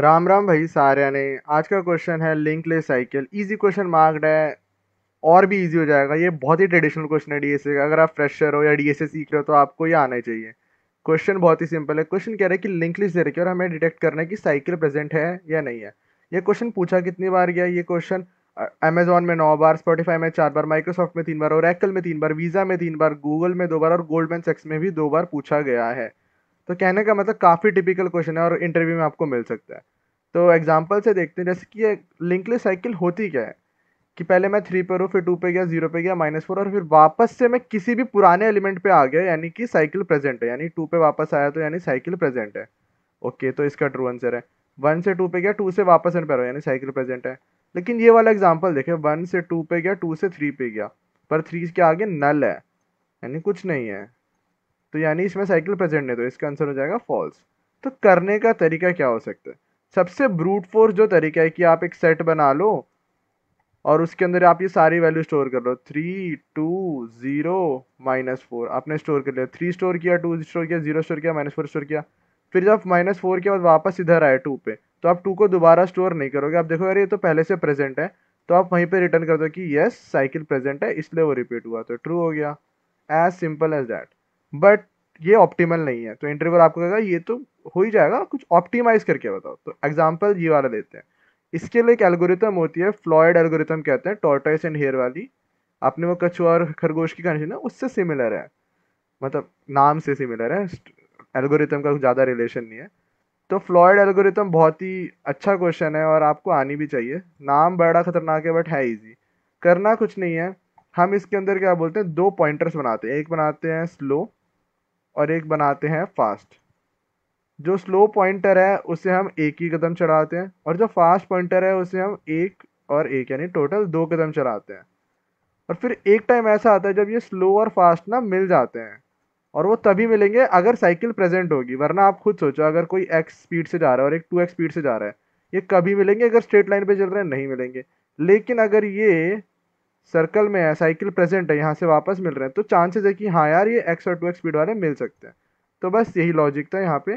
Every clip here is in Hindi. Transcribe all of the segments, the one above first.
राम राम भाई सारे ने आज का क्वेश्चन है लिंक ले साइकिल इजी क्वेश्चन मार्क्ड है और भी इजी हो जाएगा ये बहुत ही ट्रेडिशनल क्वेश्चन है डीएसए का अगर आप फ्रेशर हो या डीएसए सीख रहे हो तो आपको ये आना चाहिए क्वेश्चन बहुत ही सिंपल है क्वेश्चन कह रहा है कि लिंक लिस्ट दे रखी है और हमें डिटेक्ट करना है कि साइकिल प्रेजेंट है या नहीं है ये क्वेश्चन पूछा कितनी बार गया ये क्वेश्चन अमेजोन में नौ बार स्पॉटीफाई में चार बार माइक्रोसॉफ्ट में तीन बार और में तीन बार वीज़ा में तीन बार गूगल में दो बार और गोल्डमैन सेक्स में भी दो बार पूछा गया है तो कहने का मतलब काफ़ी टिपिकल क्वेश्चन है और इंटरव्यू में आपको मिल सकता है तो एग्जाम्पल से देखते हैं जैसे कि ये लिंकले साइकिल होती क्या है कि पहले मैं थ्री पर हूँ फिर टू पे गया जीरो पे गया माइनस फोर और फिर वापस से मैं किसी भी पुराने एलिमेंट पे आ गया यानी कि साइकिल प्रेजेंट है यानी टू पे वापस आया तो यानी साइकिल प्रेजेंट है ओके तो इसका ट्रू आंसर है वन से टू पे गया टू से वापस एन पर यानी साइकिल प्रेजेंट है लेकिन ये वाला एग्जाम्पल देखे वन से टू पे गया टू से थ्री पे गया पर थ्री के आगे नल है यानी कुछ नहीं है तो यानी इसमें साइकिल प्रेजेंट नहीं तो इसका आंसर हो जाएगा फॉल्स तो करने का तरीका क्या हो सकता है सबसे ब्रूट फोर्स जो तरीका है कि आप एक सेट बना लो और उसके अंदर आप ये सारी वैल्यू स्टोर कर लो three two zero minus four आपने स्टोर कर लिया थ्री स्टोर किया टू स्टोर किया ज़ीरो स्टोर किया माइनस फोर स्टोर किया फिर जब माइनस फोर के बाद वापस इधर आए टू पे तो आप टू को दोबारा स्टोर नहीं करोगे आप देखो अरे ये तो पहले से प्रेजेंट है तो आप वहीं पे रिटर्न कर दो कि यस साइकिल प्रेजेंट है इसलिए वो रिपीट हुआ तो ट्रू हो गया as simple as that but ये ऑप्टिमल नहीं है तो इंटरव्यूअर आपको कहेगा ये तो हो ही जाएगा कुछ ऑप्टिमाइज करके बताओ तो एग्जाम्पल ये वाला देते हैं इसके लिए एक एल्गोरिथम होती है फ्लॉयड एल्गोरिथम कहते हैं टोर्टाइस एंड हेयर वाली आपने वो कछुआ और खरगोश की कहानी ना उससे सिमिलर है मतलब नाम से सिमिलर है एल्गोरिथम का ज़्यादा रिलेशन नहीं है तो फ्लॉयड एल्गोरिथम बहुत ही अच्छा क्वेश्चन है और आपको आनी भी चाहिए नाम बड़ा खतरनाक है बट है ईजी करना कुछ नहीं है हम इसके अंदर क्या बोलते हैं दो पॉइंटर्स बनाते हैं एक बनाते हैं स्लो और एक बनाते हैं फास्ट जो स्लो पॉइंटर है उसे हम एक ही कदम चढ़ाते हैं और जो फास्ट पॉइंटर है उसे हम एक और एक यानी टोटल दो कदम चढ़ाते हैं और फिर एक टाइम ऐसा आता है जब ये स्लो और फास्ट ना मिल जाते हैं और वो तभी मिलेंगे अगर साइकिल प्रेजेंट होगी वरना आप खुद सोचो अगर कोई एक्स स्पीड से जा रहा है और एक टू एक्स स्पीड से जा रहा है ये कभी मिलेंगे अगर स्ट्रेट लाइन पे चल रहे हैं नहीं मिलेंगे लेकिन अगर ये सर्कल में है साइकिल प्रेजेंट है यहाँ से वापस मिल रहे हैं तो चांसेस है कि हाँ यार ये एक्स और टू एक्स स्पीड वाले मिल सकते हैं तो बस यही लॉजिक था यहाँ पे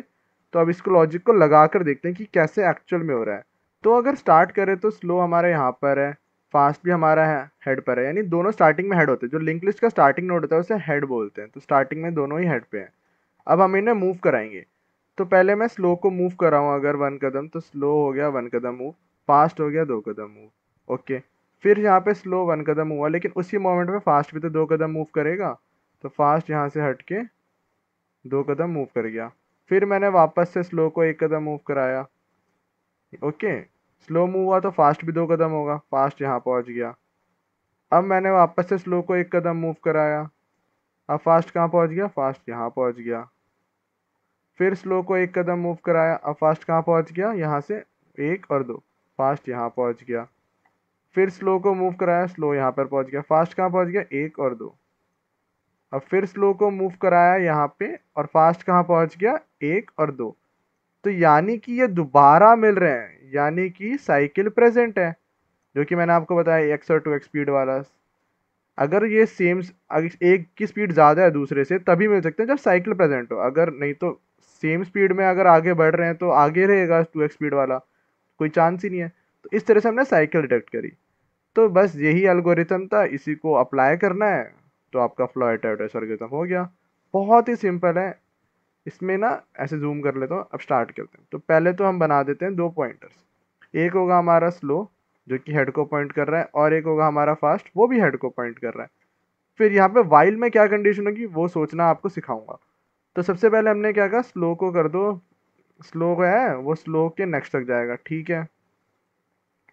तो अब इसको लॉजिक को लगा कर देखते हैं कि कैसे एक्चुअल में हो रहा है तो अगर स्टार्ट करें तो स्लो हमारा यहाँ पर है फास्ट भी हमारा है हेड पर है यानी दोनों स्टार्टिंग में हेड होते हैं जो लिंक लिस्ट का स्टार्टिंग नोट होता है उसे हेड बोलते हैं तो स्टार्टिंग में दोनों ही हेड पे हैं अब हम इन्हें मूव कराएंगे तो पहले मैं स्लो को मूव कराऊँ अगर वन कदम तो स्लो हो गया वन कदम मूव फास्ट हो गया दो कदम मूव ओके फिर यहाँ पे स्लो वन कदम हुआ लेकिन उसी मोमेंट में फास्ट भी तो दो कदम मूव करेगा तो फास्ट यहाँ से हट के दो कदम मूव कर गया फिर मैंने वापस से स्लो को एक कदम मूव कराया ओके स्लो मूव हुआ तो फास्ट भी दो कदम होगा फास्ट यहाँ पहुँच गया अब मैंने वापस से स्लो को एक कदम मूव कराया अब फास्ट कहाँ पहुँच गया फास्ट यहाँ पहुँच गया फिर स्लो को एक कदम मूव कराया अब फास्ट कहाँ पहुँच गया यहाँ से एक और दो फास्ट यहाँ पहुँच गया फिर स्लो को मूव कराया स्लो यहाँ पर पहुँच गया फास्ट कहाँ पहुँच गया एक और दो अब फिर स्लो को मूव कराया यहाँ पे और फास्ट कहाँ पहुँच गया एक और दो तो यानी कि ये दोबारा मिल रहे हैं यानी कि साइकिल प्रेजेंट है जो कि मैंने आपको बताया एक्स और टू एक्स स्पीड वाला अगर ये सेम एक की स्पीड ज़्यादा है दूसरे से तभी मिल सकते हैं जब साइकिल प्रेजेंट हो अगर नहीं तो सेम स्पीड में अगर आगे बढ़ रहे हैं तो आगे रहेगा टू एक्स स्पीड वाला कोई चांस ही नहीं है तो इस तरह से हमने साइकिल डिटेक्ट करी तो बस यही एल्गोरिथम था इसी को अप्लाई करना है तो आपका फ्लॉइट एल्गोरिथम हो गया बहुत ही सिंपल है इसमें ना ऐसे जूम कर लेता हूँ अब स्टार्ट करते हैं तो पहले तो हम बना देते हैं दो पॉइंटर्स एक होगा हमारा स्लो जो कि हेड को पॉइंट कर रहा है और एक होगा हमारा फास्ट वो भी हेड को पॉइंट कर रहा है फिर यहाँ पे वाइल्ड में क्या कंडीशन होगी वो सोचना आपको सिखाऊंगा तो सबसे पहले हमने क्या कहा स्लो को कर दो स्लो है वो स्लो के नेक्स्ट तक जाएगा ठीक है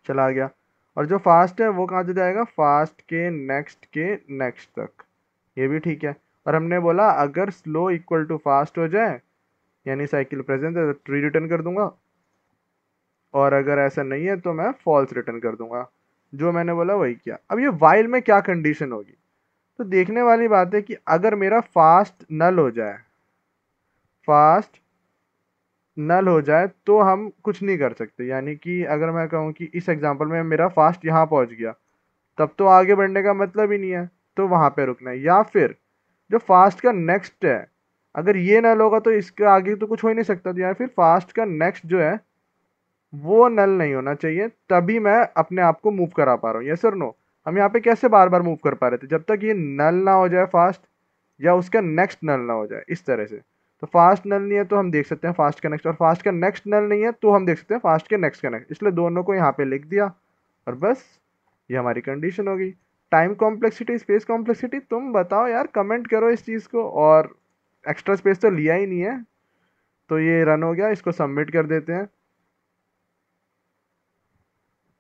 चला गया और जो फास्ट है वो कहाँ से जाएगा फास्ट के नेक्स्ट के नेक्स्ट तक ये भी ठीक है और हमने बोला अगर स्लो इक्वल टू फास्ट हो जाए यानी साइकिल प्रेजेंट है तो रिटर्न कर दूंगा और अगर ऐसा नहीं है तो मैं फॉल्स रिटर्न कर दूंगा जो मैंने बोला वही किया अब ये वाइल में क्या कंडीशन होगी तो देखने वाली बात है कि अगर मेरा फास्ट नल हो जाए फास्ट नल हो जाए तो हम कुछ नहीं कर सकते यानी कि अगर मैं कहूँ कि इस एग्ज़ाम्पल में मेरा फास्ट यहाँ पहुँच गया तब तो आगे बढ़ने का मतलब ही नहीं है तो वहाँ पर रुकना है या फिर जो फास्ट का नेक्स्ट है अगर ये नल होगा तो इसके आगे तो कुछ हो ही नहीं सकता तो या फिर फास्ट का नेक्स्ट जो है वो नल नहीं होना चाहिए तभी मैं अपने आप को मूव करा पा रहा हूँ ये सर नो हम यहाँ पे कैसे बार बार मूव कर पा रहे थे जब तक ये नल ना हो जाए फास्ट या उसका नेक्स्ट नल ना हो जाए इस तरह से तो फास्ट नल नहीं है तो हम देख सकते हैं फास्ट का नेक्स्ट और फास्ट का नेक्स्ट नल नहीं है तो हम देख सकते हैं फास्ट के नेक्स्ट का नेक्स्ट इसलिए दोनों को यहाँ पे लिख दिया और बस ये हमारी कंडीशन होगी टाइम कॉम्प्लेक्सिटी स्पेस कॉम्प्लेक्सिटी तुम बताओ यार कमेंट करो इस चीज़ को और एक्स्ट्रा स्पेस तो लिया ही नहीं है तो ये रन हो गया इसको सबमिट कर देते हैं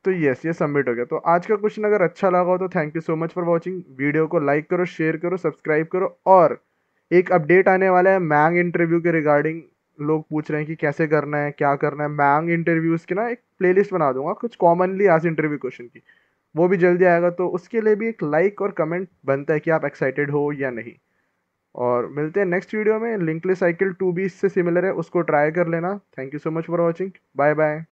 तो यस ये सबमिट हो गया तो आज का क्वेश्चन अगर अच्छा लगा हो तो thank you so much for watching video को लाइक करो शेयर करो सब्सक्राइब करो और एक अपडेट आने वाला है मैंग इंटरव्यू के रिगार्डिंग लोग पूछ रहे हैं कि कैसे करना है क्या करना है मैंग इंटरव्यूज़ की ना एक प्लेलिस्ट बना दूंगा कुछ कॉमनली आज इंटरव्यू क्वेश्चन की वो भी जल्दी आएगा तो उसके लिए भी एक लाइक और कमेंट बनता है कि आप एक्साइटेड हो या नहीं और मिलते हैं नेक्स्ट वीडियो में लिंकले साइकिल टू बी इससे सिमिलर है उसको ट्राई कर लेना thank you so much for watching bye bye